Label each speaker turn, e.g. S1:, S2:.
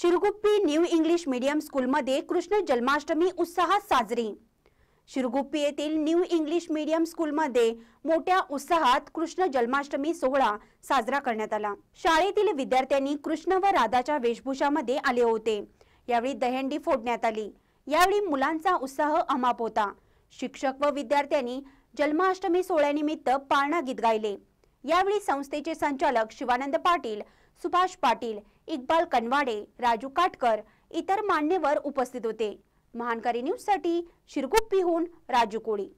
S1: Shirguppi new English medium स्कूलमध्ये कृष्ण जन्माष्टमी उत्साहात साजरी शिरगुप्पी येथील न्यू इंग्लिश मीडियम स्कूलमध्ये मोठ्या उत्साहात कृष्ण जन्माष्टमी सोहळा साजरा करण्यात आला शाळेतील विद्यार्थ्यांनी कृष्ण व राधाच्या वेशभूषामध्ये आले होते यावेळी दहेंडी फोडण्यात आली यावेळी मुलांचा उत्साह अमाप होता शिक्षक व विद्यार्थ्यांनी जन्माष्टमी सोहळ्यानिमित्त पाळणा गीत गायले यावेळी संस्थेचे संचालक शिवानंद पाटील सुभाष पाटील इकबाल कनवाडे राजू काटकर इतर मान्यवर उपस्थित होते महानकारी न्यूजसाठी शिरगुप्पीहून राजू कोळी